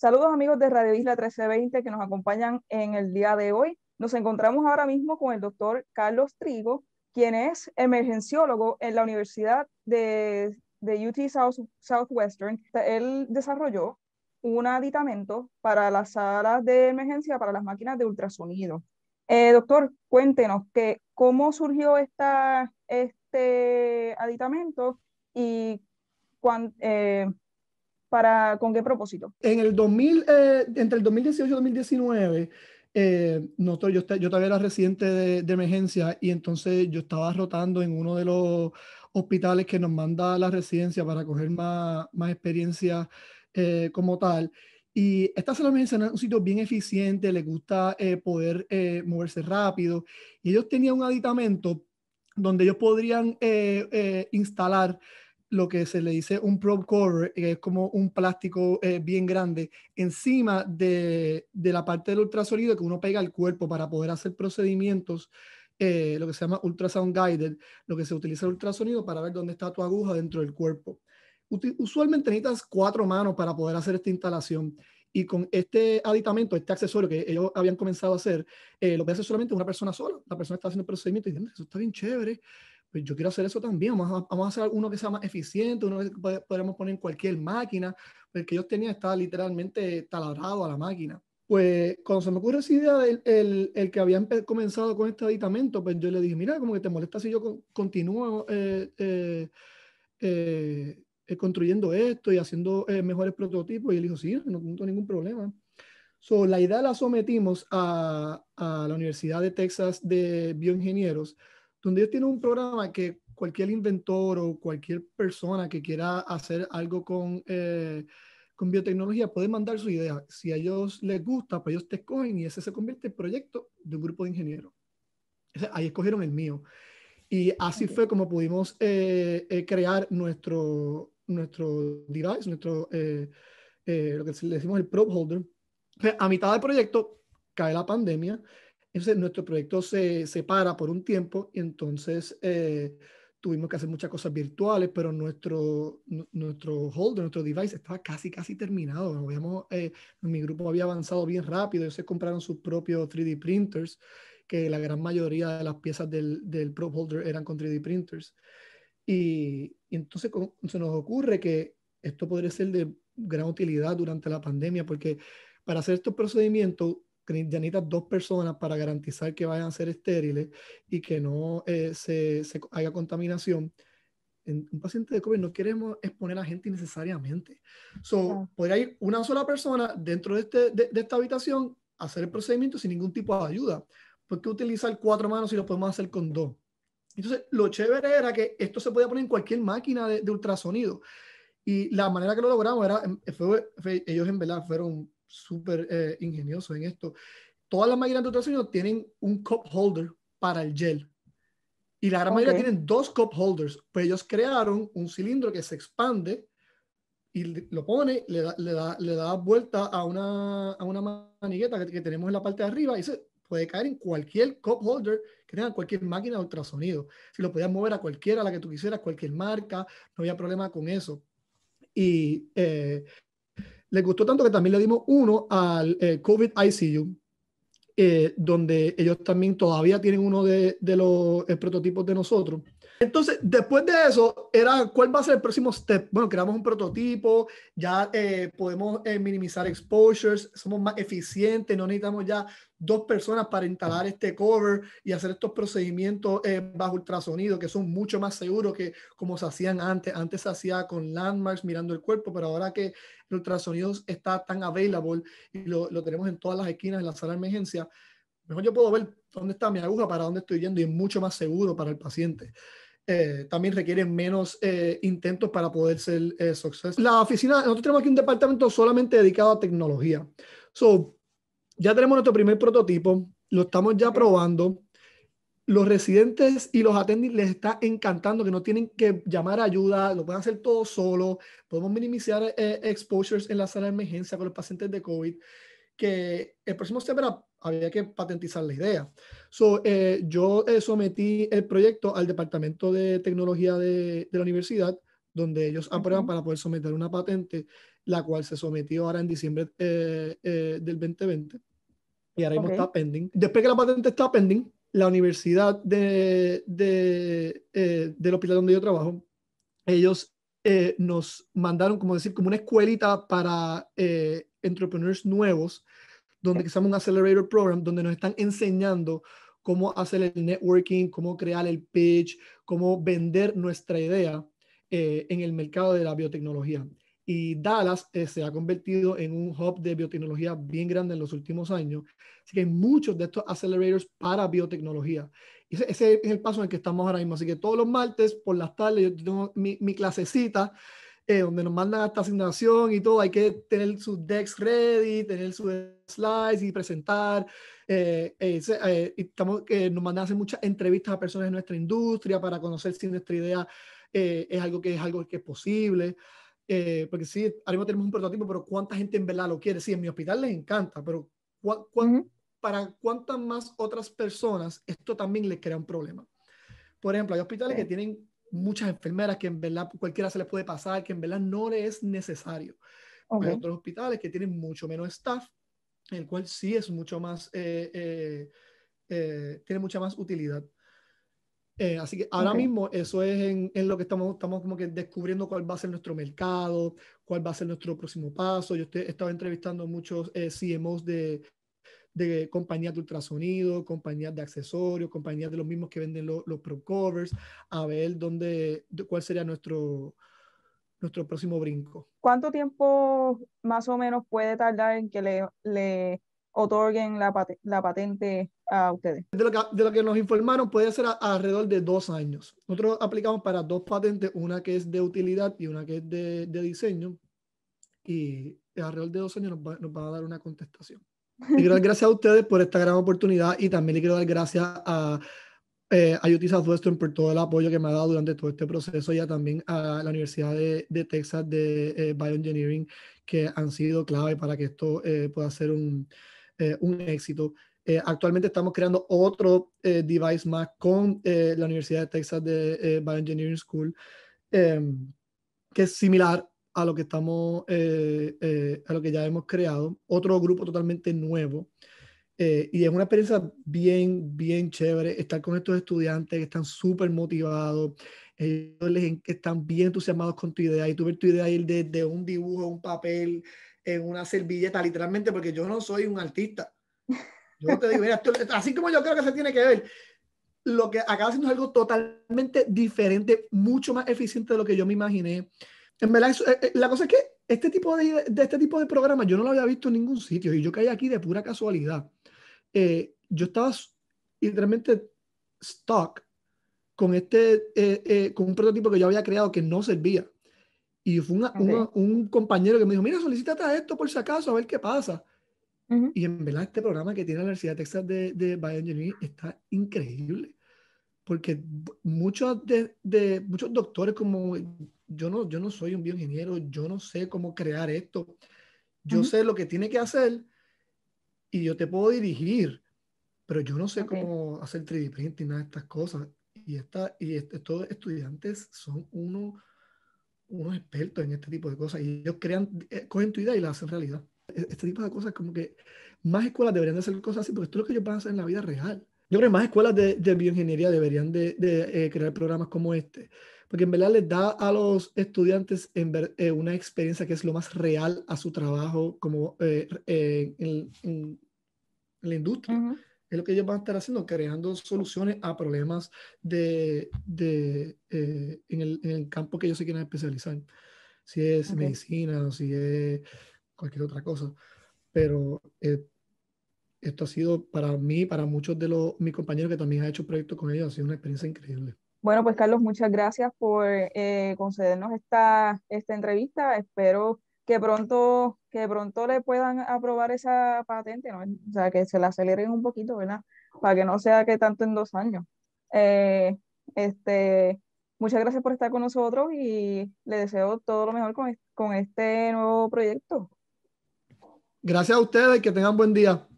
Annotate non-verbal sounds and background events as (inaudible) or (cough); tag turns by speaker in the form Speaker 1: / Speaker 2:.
Speaker 1: Saludos amigos de Radio Isla 1320 que nos acompañan en el día de hoy. Nos encontramos ahora mismo con el doctor Carlos Trigo, quien es emergenciólogo en la Universidad de, UT Southwestern. Él desarrolló un aditamento para las salas de emergencia para las máquinas de ultrasonido. Eh, doctor, cuéntenos que, cómo surgió esta, este aditamento y cuán, eh, ¿Para con qué propósito? En el
Speaker 2: 2000, eh, entre el 2018 y 2019, eh, nosotros, yo, yo todavía era residente de, emergencia y entonces yo estaba rotando en uno de los hospitales que nos manda la residencia para coger más, más experiencia eh, como tal. Y esta sala es un sitio bien eficiente, les gusta eh, poder moverse rápido. Y ellos tenían un aditamento donde ellos podrían instalar lo que se le dice un probe cover, que es como un plástico eh, bien grande, encima de, la parte del ultrasonido que uno pega al cuerpo para poder hacer procedimientos, eh, lo que se llama ultrasound guided, lo que se utiliza el ultrasonido para ver dónde está tu aguja dentro del cuerpo. Usualmente necesitas cuatro manos para poder hacer esta instalación y con este aditamento, este accesorio que ellos habían comenzado a hacer, eh, lo que hace solamente una persona sola. La persona está haciendo el procedimiento y dice, eso está bien chévere, pues yo quiero hacer eso también, vamos a, hacer uno que sea más eficiente, uno que podamos poner en cualquier máquina, porque pues ellos tenían, estaba literalmente taladrado a la máquina. Pues cuando se me ocurre esa idea el, el que había comenzado con este aditamento, pues yo le dije, mira, como que te molesta si yo continúo eh, eh, eh, construyendo esto y haciendo mejores prototipos. Y él dijo, sí, no, no tengo ningún problema. So, la idea la sometimos a, a la Universidad de Texas de Bioingenieros, donde ellos tienen un programa que cualquier inventor o cualquier persona que quiera hacer algo con, eh, con biotecnología puede mandar su idea. Si a ellos les gusta, pues ellos te escogen y ese se convierte en proyecto de un grupo de ingenieros. Ahí escogieron el mío. Y así fue como pudimos eh, eh, crear nuestro, nuestro device, nuestro, lo que le decimos el probe holder. A mitad del proyecto cae la pandemia entonces nuestro proyecto se, separa por un tiempo y entonces eh, tuvimos que hacer muchas cosas virtuales, pero nuestro, nuestro holder, nuestro device estaba casi, casi terminado. Eh, mi grupo había avanzado bien rápido, ellos se compraron sus propios 3D printers, que la gran mayoría de las piezas del, del prop holder eran con 3D printers. Y, entonces se nos ocurre que esto podría ser de gran utilidad durante la pandemia, porque para hacer estos procedimientos ya necesitas dos personas para garantizar que vayan a ser estériles y que no eh, se, se, haya contaminación. En un paciente de COVID no queremos exponer a gente innecesariamente. So, podría ir una sola persona dentro de, este, de, esta habitación a hacer el procedimiento sin ningún tipo de ayuda. ¿Por qué utilizar cuatro manos si lo podemos hacer con dos? Entonces, lo chévere era que esto se podía poner en cualquier máquina de, ultrasonido. Y la manera que lo logramos era, em, ellos en verdad fueron súper eh, ingenioso en esto. Todas las máquinas de ultrasonido tienen un cup holder para el gel. Y la gran mayoría tienen dos cup holders, pues ellos crearon un cilindro que se expande y lo pone, le da, le da, le da vuelta a una, a una manigueta que, tenemos en la parte de arriba y se puede caer en cualquier cup holder que tenga cualquier máquina de ultrasonido. Si lo podías mover a cualquiera, la que tú quisieras, cualquier marca, no había problema con eso. Y eh, les gustó tanto que también le dimos uno al eh, COVID ICU, eh, donde ellos también todavía tienen uno de los prototipos de nosotros. Entonces, después de eso, era cuál va a ser el próximo step. Bueno, creamos un prototipo, ya eh, podemos eh, minimizar exposures, somos más eficientes, no necesitamos ya dos personas para instalar este cover y hacer estos procedimientos eh, bajo ultrasonido, que son mucho más seguros que como se hacían antes. Antes se hacía con landmarks mirando el cuerpo, pero ahora que el ultrasonido está tan available y lo, lo tenemos en todas las esquinas de la sala de emergencia, mejor yo puedo ver dónde está mi aguja, para dónde estoy yendo y es mucho más seguro para el paciente. Eh, también requieren menos eh, intentos para poder ser eh, success. La oficina, nosotros tenemos aquí un departamento solamente dedicado a tecnología. So, ya tenemos nuestro primer prototipo, lo estamos ya probando. Los residentes y los atendientes les está encantando que no tienen que llamar ayuda, lo pueden hacer todo solo. Podemos minimizar eh, exposures en la sala de emergencia con los pacientes de COVID. Que el próximo semestre, había que patentizar la idea. Eh, yo eh, sometí el proyecto al Departamento de Tecnología de, la Universidad, donde ellos aprueban para poder someter una patente, la cual se sometió ahora en diciembre eh, del 2020 y ahora mismo está pending. Después que la patente está pending, la universidad de del hospital donde yo trabajo, ellos nos mandaron, como decir, como una escuelita para entrepreneurs nuevos donde que se llama un Accelerator Program, donde nos están enseñando cómo hacer el networking, cómo crear el pitch, cómo vender nuestra idea eh, en el mercado de la biotecnología. Y Dallas eh, se ha convertido en un hub de biotecnología bien grande en los últimos años. Así que hay muchos de estos accelerators para biotecnología. ese, es el paso en el que estamos ahora mismo. Así que todos los martes por las tardes yo tengo mi clasecita eh, donde nos mandan esta asignación y todo, hay que tener sus decks ready, tener sus slides y presentar. Eh, eh, eh, eh, nos mandan a hacer muchas entrevistas a personas de nuestra industria para conocer si nuestra idea es algo que es algo que es posible. porque sí, ahora mismo tenemos un prototipo, pero ¿cuánta gente en verdad lo quiere? Sí, en mi hospital les encanta, pero para cuántas más otras personas esto también les crea un problema? Por ejemplo, hay hospitales que tienen muchas enfermeras que en verdad cualquiera se les puede pasar, que en verdad no le es necesario. Pues hay otros hospitales que tienen mucho menos staff, el cual sí es mucho más, eh, eh, eh, tiene mucha más utilidad. así que ahora mismo eso es en, lo que estamos, estamos como que descubriendo cuál va a ser nuestro mercado, cuál va a ser nuestro próximo paso. Yo he estaba entrevistando muchos CMOs de, de compañías de ultrasonido, compañías de accesorios, compañías de los mismos que venden los pro covers, a ver dónde, cuál sería nuestro, nuestro próximo brinco.
Speaker 1: ¿Cuánto tiempo más o menos puede tardar en que le, le otorguen la, la, patente a ustedes? De
Speaker 2: lo, que, nos informaron, puede ser alrededor de dos años. Nosotros aplicamos para dos patentes, una que es de utilidad y una que es de, diseño. Y alrededor de dos años nos, va, a dar una contestación. Le (laughs) quiero dar gracias a ustedes por esta gran oportunidad y también le quiero dar gracias a, eh, a UT Southwestern por todo el apoyo que me ha dado durante todo este proceso y también a la Universidad de, Texas de eh, Bioengineering que han sido clave para que esto eh, pueda ser un, eh, un éxito. actualmente estamos creando otro device más con la Universidad de Texas de Bioengineering School, em, que es similar a lo que estamos, eh, eh, a lo que ya hemos creado, otro grupo totalmente nuevo. Eh, y es una experiencia bien, bien chévere estar con estos estudiantes que están súper motivados, ellos están bien entusiasmados con tu idea y tú ver tu idea ir desde de un dibujo, un papel, en una servilleta, literalmente, porque yo no soy un artista. Yo te digo, así como yo creo que se tiene que ver, lo que acaba siendo es algo totalmente diferente, mucho más eficiente de lo que yo me imaginé. En verdad, eh, eh, la cosa es que este tipo de, este tipo de programa yo no lo había visto en ningún sitio y yo caí aquí de pura casualidad. Eh, yo estaba literalmente stuck con este, con un prototipo que yo había creado que no servía. Y fue un compañero que me dijo, mira, solicítate a esto por si acaso, a ver qué pasa. Y en verdad este programa que tiene la Universidad de Texas de, de Bioengineering está increíble, porque muchos, de, de, muchos doctores como yo no, yo soy un bioingeniero, yo no sé cómo crear esto. Yo sé lo que tiene que hacer y yo te puedo dirigir, pero yo no sé cómo hacer 3D printing, nada de estas cosas. Y, esta, y estos estudiantes son uno, unos expertos en este tipo de cosas y ellos crean, eh, cogen tu idea y la hacen realidad. E-, este tipo de cosas, como que más escuelas deberían de hacer cosas así, porque esto es lo que ellos van a hacer en la vida real. Yo creo que más escuelas de, bioingeniería deberían de, eh, crear programas como este, porque en verdad les da a los estudiantes eh, una experiencia que es lo más real a su trabajo como eh, en, la industria. Es lo que ellos van a estar haciendo, creando soluciones a problemas de, en, el, campo que ellos se quieran especializar. Si es medicina o si es cualquier otra cosa. Pero esto ha sido para mí, para muchos de los, mis compañeros que también han hecho proyectos con ellos, ha sido una experiencia increíble.
Speaker 1: Bueno, pues Carlos, muchas gracias por eh, concedernos esta, esta entrevista. Espero que pronto, que pronto le puedan aprobar esa patente, o sea, que se la aceleren un poquito, ¿verdad? Para que no sea que tanto en dos años. Eh, este, muchas gracias por estar con nosotros y le deseo todo lo mejor con, este nuevo proyecto.
Speaker 2: Gracias a ustedes, y que tengan buen día.